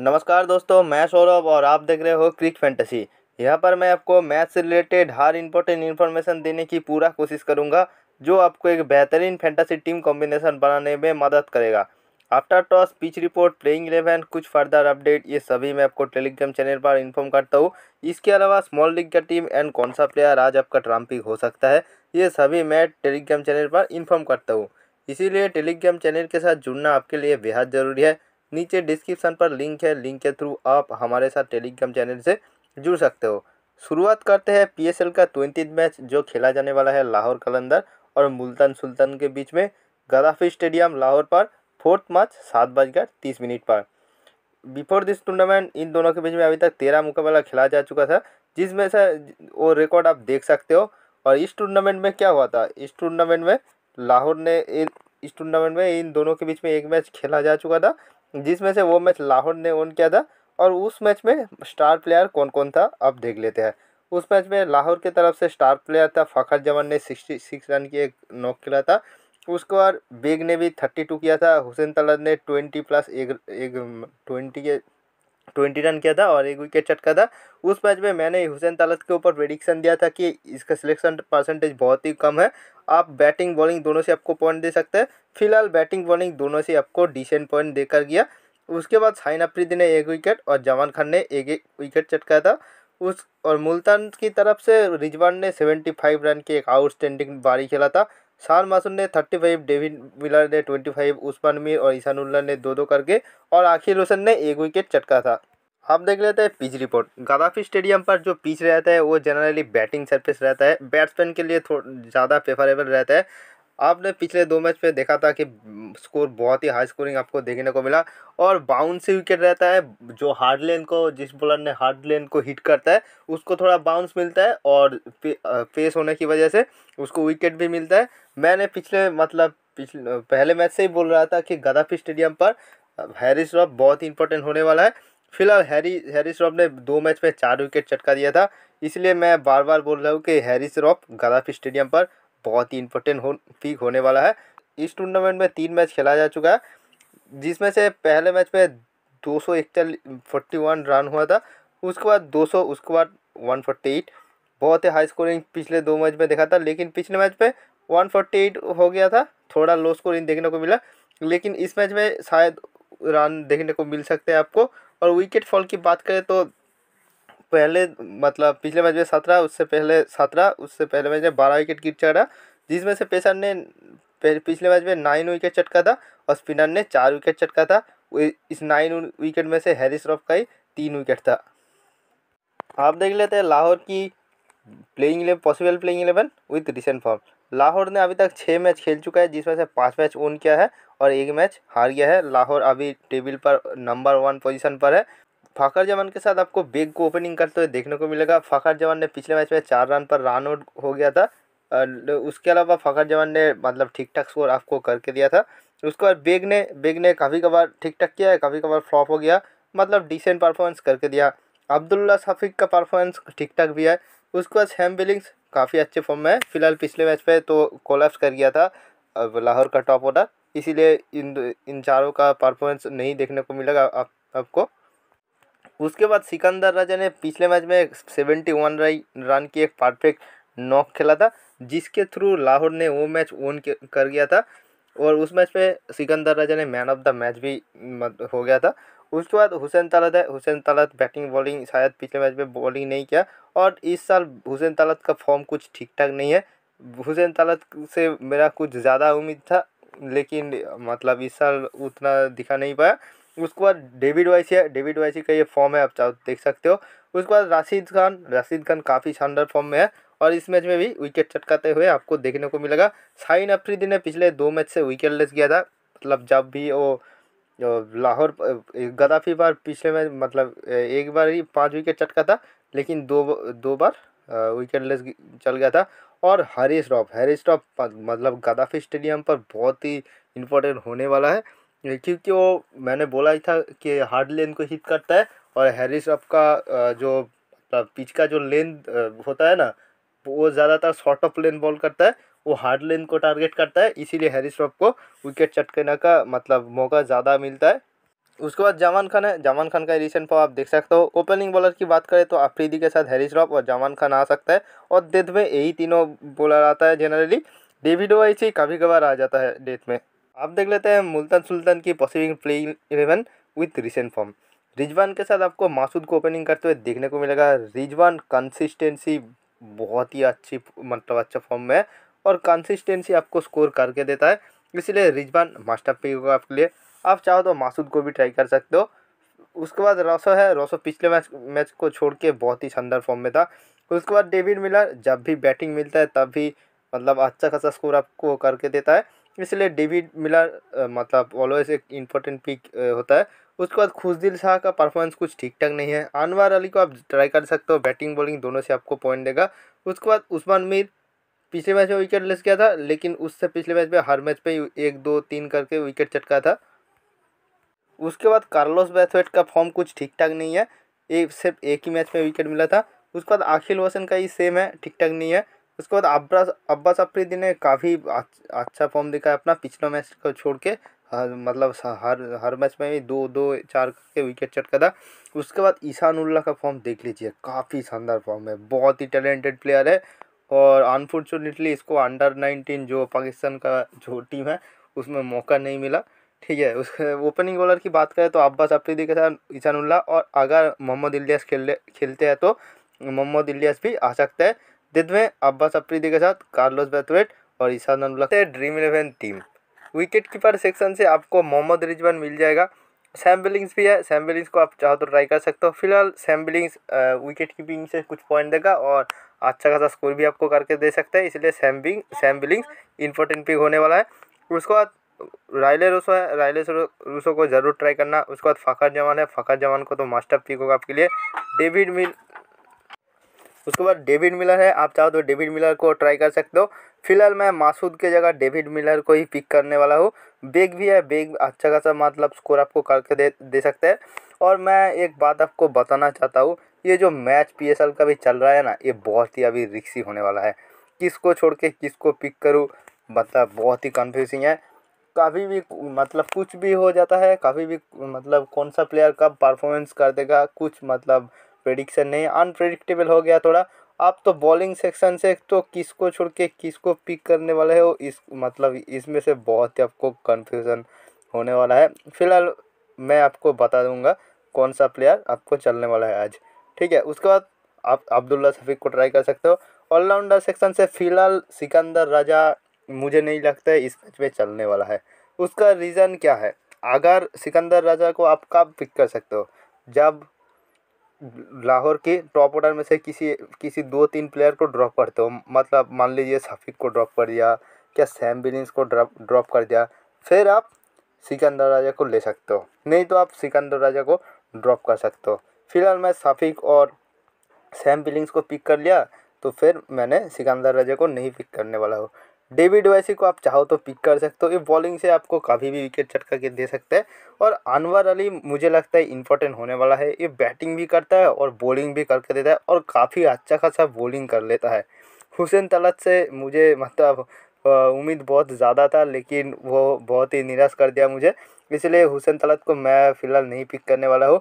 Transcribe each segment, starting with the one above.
नमस्कार दोस्तों मैं सौरभ और आप देख रहे हो क्रिक फैंटेसी यहाँ पर मैं आपको मैथ से रिलेटेड हर इम्पोर्टेंट इन्फॉर्मेशन देने की पूरा कोशिश करूँगा जो आपको एक बेहतरीन फैंटेसी टीम कॉम्बिनेशन बनाने में मदद करेगा after toss pitch report playing eleven कुछ फर्दर अपडेट ये सभी मैं आपको टेलीग्राम चैनल पर इन्फॉर्म करता हूँ इसके अलावा स्मॉल लीग का टीम एंड कौन सा प्लेयर आज आपका ट्रांपिक हो सकता है ये सभी मैं टेलीग्राम चैनल पर इन्फॉर्म करता हूँ इसीलिए टेलीग्राम चैनल के साथ जुड़ना आपके लिए बेहद ज़रूरी है नीचे डिस्क्रिप्शन पर लिंक है लिंक के थ्रू आप हमारे साथ टेलीग्राम चैनल से जुड़ सकते हो शुरुआत करते हैं पीएसएल का ट्वेंटी मैच जो खेला जाने वाला है लाहौर कलंदर और मुल्तान सुल्तान के बीच में गदाफी स्टेडियम लाहौर पर फोर्थ मार्च सात बजकर तीस मिनट पर बिफोर दिस टूर्नामेंट इन दोनों के बीच में अभी तक तेरह मुकाबला खेला जा चुका था जिसमें से वो रिकॉर्ड आप देख सकते हो और इस टूर्नामेंट में क्या हुआ था इस टूर्नामेंट में लाहौर ने इस टूर्नामेंट में इन दोनों के बीच में एक मैच खेला जा चुका था जिसमें से वो मैच लाहौर ने ओन किया था और उस मैच में स्टार प्लेयर कौन कौन था अब देख लेते हैं उस मैच में लाहौर की तरफ से स्टार प्लेयर था फ़खर जमान ने सिक्सटी सिक्स रन की एक नॉक खेला था उसके बाद बेग ने भी थर्टी टू किया था हुसैन तलत ने ट्वेंटी प्लस एक एक ट्वेंटी के ट्वेंटी रन किया था और एक विकेट चटका था उस मैच में मैंने हुसैन तलत के ऊपर प्रेडिक्शन दिया था कि इसका सिलेक्शन परसेंटेज बहुत ही कम है आप बैटिंग बॉलिंग दोनों से आपको पॉइंट दे सकते हैं फिलहाल बैटिंग बॉलिंग दोनों से आपको डिसेंट पॉइंट देकर गया उसके बाद साइन अफ्रीदी ने एक विकेट और जवान खान ने एक एक विकेट चटकाया था उस और मुल्तान की तरफ से रिजवान ने सेवेंटी फाइव रन की एक आउटस्टैंडिंग बारी खेला था शाहान मासून ने थर्टी फाइव डेविड मिलर ने ट्वेंटी फाइव उस्मान मीर और ईशानुल्ला ने दो दो करके और आखिर रोशन ने एक विकेट चटका था अब देख लेते हैं पिच रिपोर्ट गादाफी स्टेडियम पर जो पिच रहता है वो जनरली बैटिंग सरफेस रहता है बैट्समैन के लिए थोड़ा ज़्यादा फेवरेबल रहता है आपने पिछले दो मैच में देखा था कि स्कोर हम्म, बहुत ही हाई स्कोरिंग आपको देखने को मिला और बाउंसी विकेट रहता है जो हार्ड लेन को जिस बॉलर ने हार्ड लेन को हिट करता है उसको थोड़ा बाउंस मिलता है और फेस होने की वजह से उसको विकेट भी मिलता है मैंने पिछले मतलब पिछले पहले मैच से ही बोल रहा था कि गदाफी स्टेडियम पर हैरी श्रॉफ़ बहुत ही इंपॉर्टेंट होने वाला है फिलहाल हैरी हैरी श्रॉफ ने दो मैच में चार विकेट चटका दिया था इसलिए मैं बार बार बोल रहा हूँ कि हैरी श्रॉफ़ गदाफी स्टेडियम पर बहुत ही इम्पोर्टेंट हो पिक होने वाला है इस टूर्नामेंट में तीन मैच खेला जा चुका है जिसमें से पहले मैच में दो सौ रन हुआ था उसके बाद दो उसके बाद वन बहुत ही हाई स्कोरिंग पिछले दो मैच में देखा था लेकिन पिछले मैच में 148 हो गया था थोड़ा लो स्कोरिंग देखने को मिला लेकिन इस मैच में शायद रन देखने को मिल सकते हैं आपको और विकेट फॉल की बात करें तो पहले मतलब पिछले मैच में सत्रह उससे पहले सत्रह उससे पहले मैच में बारह विकेट गिर चढ़ा जिसमें से पेसर ने पिछले मैच में नाइन विकेट चटका था और स्पिनर ने चार विकेट चटका था इस नाइन विकेट में से हैरिस रॉफ का ही तीन विकेट था आप देख लेते हैं लाहौर की playing eleven possible playing eleven with recent form Lahore ने अभी तक छः मैच खेल चुका है जिसमें से पाँच मैच ओन किया है और एक मैच हार गया है लाहौर अभी टेबल पर नंबर वन पोजीशन पर है फ़खर जमान के साथ आपको बेग को ओपनिंग करते हुए देखने को मिलेगा फ़खर जमान ने पिछले मैच में चार रन पर रन आउट हो गया था उसके अलावा फ़खर जमान ने मतलब ठीक ठाक स्कोर आपको करके दिया था उसके बाद बेग ने बेग ने काफ़ी कभार ठीक ठाक किया है काफ़ी कभार फ्लॉप हो गया मतलब डिसेंट परफॉर्मेंस करके दिया अब्दुल्ला शफीक का परफॉर्मेंस ठीक ठाक भी है उसके बाद हेम बिलिंग्स काफ़ी अच्छे फॉर्म में है फिलहाल पिछले मैच पे तो कोलैप्स कर गया था लाहौर का टॉप ऑर्डर इसीलिए इन इन चारों का परफॉर्मेंस नहीं देखने को मिलेगा आप, आपको उसके बाद सिकंदर राजा ने पिछले मैच में सेवेंटी वन रन की एक परफेक्ट नॉक खेला था जिसके थ्रू लाहौर ने वो मैच ओन कर गया था और उस मैच में सिकंदर राजा ने मैन ऑफ द मैच भी हो गया था उसके बाद हुसैन तलत है हुसैन तलत बैटिंग बॉलिंग शायद पिछले मैच में बॉलिंग नहीं किया और इस साल हुसैन तलत का फॉर्म कुछ ठीक ठाक नहीं है हुसैन तलत से मेरा कुछ ज़्यादा उम्मीद था लेकिन मतलब इस साल उतना दिखा नहीं पाया उसके बाद डेविड वाइसी है डेविड वाइसी का ये फॉर्म है आप चाहो तो देख सकते हो उसके बाद राशिद खान राशिद खान काफ़ी शानदार फॉर्म में है और इस मैच में भी विकेट चटकाते हुए आपको देखने को मिलेगा साइन अफ्रीदी ने पिछले दो मैच से विकेट लेस किया था मतलब जब भी वो लाहौर गदाफी बार पिछले मैच मतलब एक बार ही पाँच विकेट चटका था लेकिन दो दो बार विकेट लेस चल गया था और हरीश रॉफ हरीश रॉफ मतलब गदाफी स्टेडियम पर बहुत ही इम्पोर्टेंट होने वाला है क्योंकि वो मैंने बोला ही था कि हार्ड लेन को हिट करता है और हैरिस आपका जो मतलब पिच का जो लेन होता है ना वो ज़्यादातर शॉर्ट ऑफ लेन बॉल करता है वो हार्ड लेन को टारगेट करता है इसीलिए हैरिस श्रॉफ को विकेट चटकने का मतलब मौका ज़्यादा मिलता है उसके बाद जमान खान है जमान खान का रिसेंट पाव आप देख सकते हो ओपनिंग बॉलर की बात करें तो अफरीदी के साथ हैरिस रॉफ और जमान खान आ सकता है और डेथ में यही तीनों बॉलर आता है जनरली डेविड वाइस ही कभी कभार आ जाता है डेथ में आप देख लेते हैं मुल्तान सुल्तान की possible playing eleven with recent form Rizwan के साथ आपको मासूद को ओपनिंग करते हुए देखने को मिलेगा रिजवान कंसिस्टेंसी बहुत ही अच्छी मतलब अच्छा फॉर्म में है और कंसिस्टेंसी आपको स्कोर करके देता है इसलिए रिजवान मास्टर पी होगा आपके लिए आप चाहो तो मासूद को भी ट्राई कर सकते हो उसके बाद रोसो है रोसो पिछले मैच मैच को छोड़ के बहुत ही शानदार फॉर्म में था उसके बाद डेविड मिलर जब भी बैटिंग मिलता है तब भी मतलब अच्छा खासा स्कोर आपको करके देता है इसलिए डेविड मिलर मतलब ऑलवेज एक इम्पोर्टेंट पिक होता है उसके बाद खुशदिल शाह का परफॉर्मेंस कुछ ठीक ठाक नहीं है अनवर अली को आप ट्राई कर सकते हो बैटिंग बॉलिंग दोनों से आपको पॉइंट देगा उसके बाद उस्मान मीर पिछले मैच में विकेट लेस गया था लेकिन उससे पिछले मैच में हर मैच पे एक दो तीन करके विकेट चटका था उसके बाद कार्लोस बैथवेट का फॉर्म कुछ ठीक ठाक नहीं है एक सिर्फ एक ही मैच में विकेट मिला था उसके बाद आखिल वसन का ही सेम है ठीक ठाक नहीं है उसके बाद अब्बास अब्बास अफ्रीदी ने काफ़ी अच्छा फॉर्म दिखाया अपना पिछला मैच को छोड़ के हर मतलब हर हर मैच में भी दो दो चार के विकेट चटका था उसके बाद ईशान उल्ला का फॉर्म देख लीजिए काफ़ी शानदार फॉर्म है बहुत ही टैलेंटेड प्लेयर है और अनफॉर्चुनेटली इसको अंडर नाइनटीन जो पाकिस्तान का जो टीम है उसमें मौका नहीं मिला ठीक है उसके ओपनिंग बॉलर की बात करें तो अब्बास अफरीदी के साथ उल्ला और अगर मोहम्मद इलियास खेल खेलते हैं तो मोहम्मद इलियास भी आ सकता है दिन में अब्बास अफ्रीदी के साथ कार्लोस बैथवेट और ईशान अनुलक हैं Dream eleven team wicket keeper section से आपको मोहम्मद रिजवान मिल जाएगा सैम बिलिंग्स भी है सैम बिलिंग्स को आप चाहो तो ट्राई कर सकते हो फिलहाल सैम बिलिंग्स विकेट कीपिंग से कुछ पॉइंट देगा और अच्छा खासा स्कोर भी आपको करके दे सकता है इसलिए Sam Bing Sam Billings important pick होने वाला है उसके बाद रायले रूसो है रायले रूसो को ज़रूर ट्राई करना उसके बाद फ़खर जवान है फ़खर जवान को तो मास्टर पिक होगा आपके लिए डेविड मिल उसके बाद डेविड मिलर है आप चाहो तो डेविड मिलर को ट्राई कर सकते हो फिलहाल मैं मासूद के जगह डेविड मिलर को ही पिक करने वाला हूँ बेग भी है बेग अच्छा खासा मतलब स्कोर आपको करके दे दे सकते हैं और मैं एक बात आपको बताना चाहता हूँ ये जो मैच पी का भी चल रहा है ना ये बहुत ही अभी रिक्सी होने वाला है किसको छोड़ के किसको पिक करूँ मतलब बहुत ही कन्फ्यूजिंग है कभी भी मतलब कुछ भी हो जाता है कभी भी मतलब कौन सा प्लेयर कब परफॉर्मेंस कर देगा कुछ मतलब प्रडिक्शन नहीं अनप्रडिक्टेबल हो गया थोड़ा आप तो बॉलिंग सेक्शन से तो किसको छोड़ के किसको पिक करने वाले हो इस मतलब इसमें से बहुत ही आपको कन्फ्यूज़न होने वाला है फिलहाल मैं आपको बता दूंगा कौन सा प्लेयर आपको चलने वाला है आज ठीक है उसके बाद आप अब्दुल्ला शफीक को ट्राई कर सकते हो ऑलराउंडर सेक्शन से फ़िलहाल सिकंदर राजा मुझे नहीं लगता है इस मैच में चलने वाला है उसका रीज़न क्या है अगर सिकंदर राजा को आप कब पिक कर सकते हो जब लाहौर के टॉप ऑर्डर में से किसी किसी दो तीन प्लेयर को ड्रॉप करते हो मतलब मान लीजिए शफीक को ड्रॉप कर दिया क्या सैम बिलिंग्स को ड्रॉप ड्रॉप कर दिया फिर आप सिकंदर राजा को ले सकते हो नहीं तो आप सिकंदर राजा को ड्रॉप कर सकते हो फिलहाल मैं सफ़ीक और सैम बिलिंग्स को पिक कर लिया तो फिर मैंने सिकंदर राजा को नहीं पिक करने वाला हूँ डेविड वैसी को आप चाहो तो पिक कर सकते हो ये बॉलिंग से आपको कभी भी विकेट चटका के दे सकते हैं और अनवर अली मुझे लगता है इंपॉर्टेंट होने वाला है ये बैटिंग भी करता है और बॉलिंग भी करके देता है और काफ़ी अच्छा खासा बॉलिंग कर लेता है हुसैन तलत से मुझे मतलब उम्मीद बहुत ज़्यादा था लेकिन वो बहुत ही निराश कर दिया मुझे इसलिए हुसैन तलत को मैं फ़िलहाल नहीं पिक करने वाला हूँ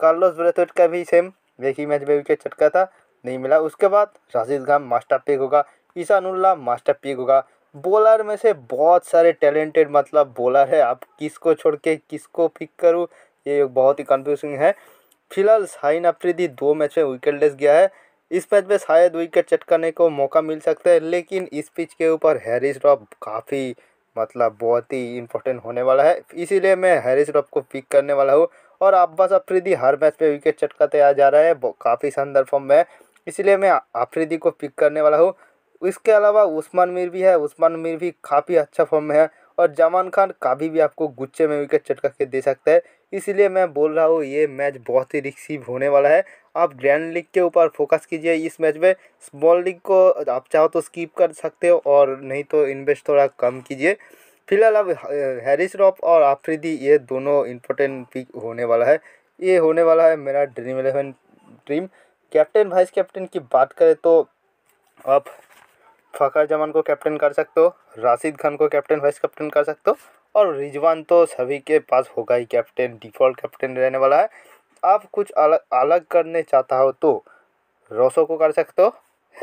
कार्लोस ब्रेथवेट का भी सेम एक ही मैच में विकेट चटका था नहीं मिला उसके बाद राशिद खान मास्टर पिक होगा ईसानुल्ला मास्टर पिक होगा बॉलर में से बहुत सारे टैलेंटेड मतलब बॉलर है आप किसको छोड़ के किसको पिक करूँ ये बहुत ही कन्फ्यूजिंग है फिलहाल साइन अफ्रीदी दो मैच में विकेट लेस गया है इस मैच में शायद विकेट चटकाने को मौका मिल सकता है लेकिन इस पिच के ऊपर हैरिस रॉफ काफ़ी मतलब बहुत ही इंपॉर्टेंट होने वाला है इसीलिए मैं हैरिस रॉफ को पिक करने वाला हूँ और अब्बास अफरीदी हर मैच में विकेट चटकाते आ जा रहा है काफ़ी शानदार फॉर्म में है इसलिए मैं अफ्रीदी को पिक करने वाला हूँ इसके अलावा उस्मान मीर भी है उस्मान मीर भी काफ़ी अच्छा फॉर्म में है और जमान खान कभी भी आपको गुच्छे में विकेट चटका के दे सकता है इसलिए मैं बोल रहा हूँ ये मैच बहुत ही रिक्सी होने वाला है आप ग्रैंड लीग के ऊपर फोकस कीजिए इस मैच में स्मॉल लीग को आप चाहो तो स्कीप कर सकते हो और नहीं तो इन्वेस्ट थोड़ा कम कीजिए फिलहाल अब हैरिस रॉप और आफ्रिदी ये दोनों इम्पोर्टेंट पिक होने वाला है ये होने वाला है मेरा Dream eleven Dream captain vice captain की बात करें तो आप फ़खर जमान को कैप्टन कर सकते हो राशिद खान को कैप्टन वाइस कैप्टन कर सकते हो और रिजवान तो सभी के पास होगा ही कैप्टन डिफ़ॉल्ट कैप्टन रहने वाला है आप कुछ अलग अलग करने चाहता हो तो रोसो को कर सकते हो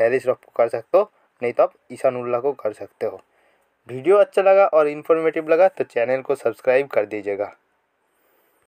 हैरिस रफ को कर सकते हो नहीं तो आप ईशान उल्ला को कर सकते हो वीडियो अच्छा लगा और इन्फॉर्मेटिव लगा तो चैनल को सब्सक्राइब कर दीजिएगा